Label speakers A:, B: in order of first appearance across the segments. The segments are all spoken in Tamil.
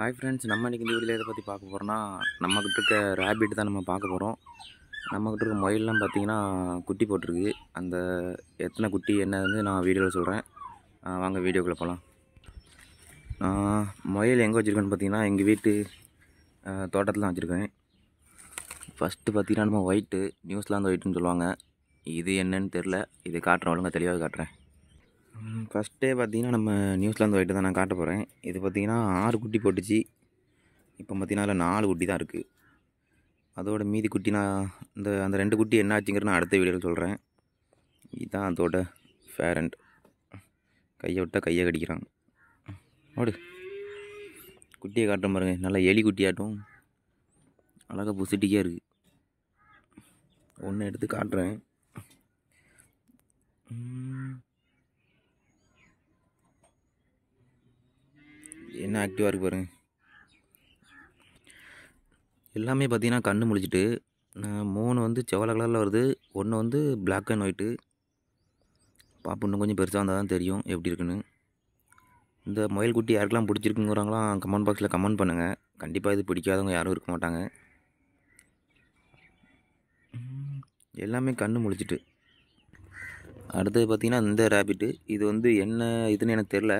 A: ஹாய் ஃப்ரெண்ட்ஸ் நம்ம இன்றைக்கி இந்த வீடியோ எதை பற்றி பார்க்க போகிறோன்னா நம்மக்கிட்ட இருக்க ரேபிட் தான் நம்ம பார்க்க போகிறோம் நம்மக்கிட்ட இருக்க மொயிலெலாம் பார்த்திங்கன்னா குட்டி போட்டிருக்கு அந்த எத்தனை குட்டி என்னதுன்னு நான் வீடியோவில் சொல்கிறேன் வாங்க வீடியோக்குள்ளே போகலாம் நான் மொயில் எங்கே வச்சுருக்கேன்னு பார்த்தீங்கன்னா எங்கள் வீட்டு தோட்டத்தில் தான் வச்சுருக்கேன் ஃபஸ்ட்டு பார்த்திங்கன்னா நம்ம ஒயிட்டு நியூஸ்லாந்து ஒயிட்டுன்னு சொல்லுவாங்க இது என்னன்னு தெரில இது காட்டுறேன் ஒழுங்காக தெளிவாக காட்டுறேன் ஃபஸ்ட்டே பார்த்திங்கன்னா நம்ம நியூஸ்லாந்து வைட்டு தான் நான் காட்ட போகிறேன் இது பார்த்திங்கன்னா ஆறு குட்டி போட்டுச்சு இப்போ பார்த்திங்கன்னா அதில் நாலு குட்டி தான் இருக்குது அதோட மீதி குட்டி நான் இந்த அந்த ரெண்டு குட்டி என்ன ஆச்சுங்கிறது நான் அடுத்த வீடியோவில் சொல்கிறேன் இதுதான் அதோட ஃபேரண்ட் கையை விட்டால் கையை கடிக்கிறாங்க ஓடு குட்டியை காட்டுற பாருங்க நல்லா எலி குட்டியாட்டும் அழகாக புசிட்டிக்கே இருக்குது ஒன்று எடுத்து காட்டுறேன் என்ன ஆக்டிவாக இருக்குது பாருங்க எல்லாமே பார்த்திங்கன்னா கண்ணு முடிச்சுட்டு மூணு வந்து செவ்வளோ கலரில் வருது ஒன்று வந்து பிளாக் அண்ட் ஒயிட்டு பாப்பு இன்னும் கொஞ்சம் பெருசாக இருந்தால் தான் தெரியும் எப்படி இருக்குன்னு இந்த மொயில் குட்டி யாருக்கெல்லாம் பிடிச்சிருக்குங்கிறாங்களாம் கமெண்ட் பாக்ஸில் கமெண்ட் பண்ணுங்கள் கண்டிப்பாக இது பிடிக்காதவங்க யாரும் இருக்க மாட்டாங்க எல்லாமே கண்ணு முடிச்சுட்டு அடுத்தது பார்த்திங்கன்னா இந்த ரேபிட்டு இது வந்து என்ன இதுன்னு எனக்கு தெரில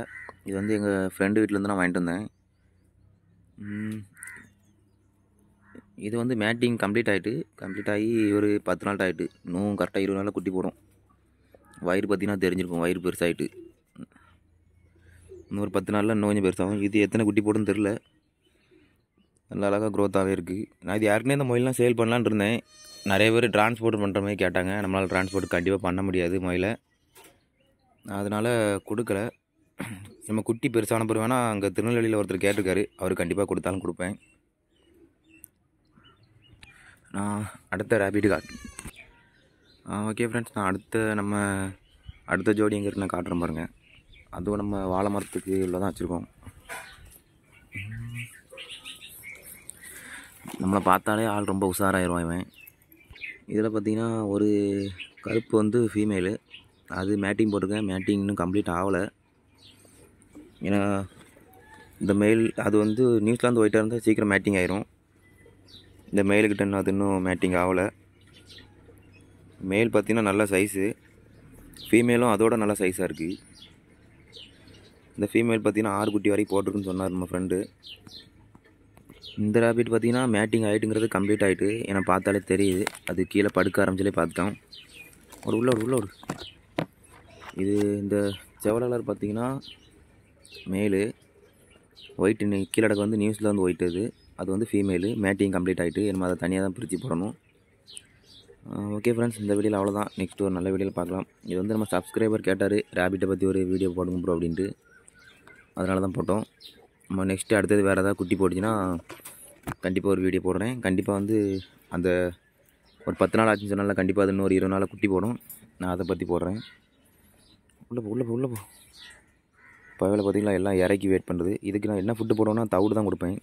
A: இது வந்து எங்கள் ஃப்ரெண்டு வீட்டிலேருந்து நான் வாங்கிட்டு வந்தேன் இது வந்து மேட்டிங் கம்ப்ளீட் ஆகிட்டு கம்ப்ளீட் ஆகி ஒரு பத்து நாள் ஆகிட்டு இன்னும் கரெக்டாக இருபது நாளில் குட்டி போடும் வயிறு பார்த்திங்கன்னா தெரிஞ்சிருக்கும் வயிறு பெருசாகிட்டு இன்னொரு பத்து நாளில் இன்னும் கொஞ்சம் பெருசாகும் இது எத்தனை குட்டி போடுன்னு தெரில நல்ல அழகாக க்ரோத்தாகவே இருக்குது நான் இது ஏற்கனவே இந்த மொயிலெலாம் சேல் பண்ணலான் இருந்தேன் நிறைய பேர் டிரான்ஸ்போர்ட் பண்ணுற மாதிரி கேட்டாங்க நம்மளால் டிரான்ஸ்போர்ட் கண்டிப்பாக பண்ண முடியாது நான் அதனால் கொடுக்கல நம்ம குட்டி பெருசான பிறகு வேணால் அங்கே திருநெல்வேலியில் ஒருத்தர் கேட்டிருக்காரு அவர் கண்டிப்பாக கொடுத்தாலும் கொடுப்பேன் நான் அடுத்த ரேபிட் காட் ஓகே ஃப்ரெண்ட்ஸ் நான் அடுத்த நம்ம அடுத்த ஜோடி எங்கே இருக்குன்னு காட்டுறேன் பாருங்கள் அதுவும் நம்ம வாழை மரத்துக்கு இவ்வளோ தான் வச்சுருக்கோம் நம்மளை பார்த்தாலே ஆள் ரொம்ப உஷாராயிடுவான் இவன் இதில் பார்த்தீங்கன்னா ஒரு கருப்பு வந்து ஃபீமேலு அது மேட்டிங் போட்டிருக்கேன் மேட்டிங் இன்னும் கம்ப்ளீட் ஆகலை ஏன்னா இந்த மெயில் அது வந்து நியூஸ்லாந்து ஒயிட்டாக இருந்தால் சீக்கிரம் மேட்டிங் ஆயிரும் இந்த மெயிலுக்கிட்ட இன்னும் அது இன்னும் மேட்டிங் ஆகலை மெயில் பார்த்திங்கன்னா நல்ல சைஸு ஃபீமேலும் அதோட நல்ல சைஸாக இருக்குது இந்த ஃபீமேல் பார்த்திங்கன்னா ஆறு குட்டி வரைக்கும் போட்டிருக்குன்னு சொன்னார் நம்ம ஃப்ரெண்டு இந்த ராபிட் பார்த்திங்கன்னா மேட்டிங் ஆகிட்டுங்கிறது கம்ப்ளீட் ஆகிட்டு ஏன்னா பார்த்தாலே தெரியுது அது கீழே படுக்க ஆரம்பிச்சாலே பார்த்தோம் ஒரு உள்ள ஒரு உள்ள ஒரு இது இந்த செவலாளர் பார்த்திங்கன்னா மேலு ஒயிட் நீ கீழடக்கு வந்து நியூஸில் வந்து ஒயிட் அது அது வந்து ஃபீமேலு மேட்டிங் கம்ப்ளீட் ஆகிட்டு நம்ம அதை தனியாக தான் பிரித்து போடணும் ஓகே ஃப்ரெண்ட்ஸ் இந்த வீடியோவில் அவ்வளோதான் நெக்ஸ்ட் ஒரு நல்ல வீடியோவில் பார்க்கலாம் இது வந்து நம்ம சப்ஸ்கிரைபர் கேட்டார் ரேபிட்டை பற்றி ஒரு வீடியோ போடுங்க ப்ரோ அப்படின்ட்டு அதனால தான் போட்டோம் நம்ம நெக்ஸ்ட்டு அடுத்தது வேறு ஏதாவது குட்டி போட்டுச்சுன்னா கண்டிப்பாக ஒரு வீடியோ போடுறேன் கண்டிப்பாக வந்து அந்த ஒரு பத்து நாள் ஆச்சுன்னு சொன்னால கண்டிப்பாக அது இன்னொரு இருபது நாளாக குட்டி போடும் நான் அதை பற்றி போடுறேன் உள்ளே போ உள்ளே போ உள்ளே போ பகவில் பார்த்திங்கன்னா எல்லாம் இறக்கி வெயிட் பண்ணுறது இதுக்கு நான் என்ன ஃபுட்டு போடுவேன்னா தவிடு தான் கொடுப்பேன்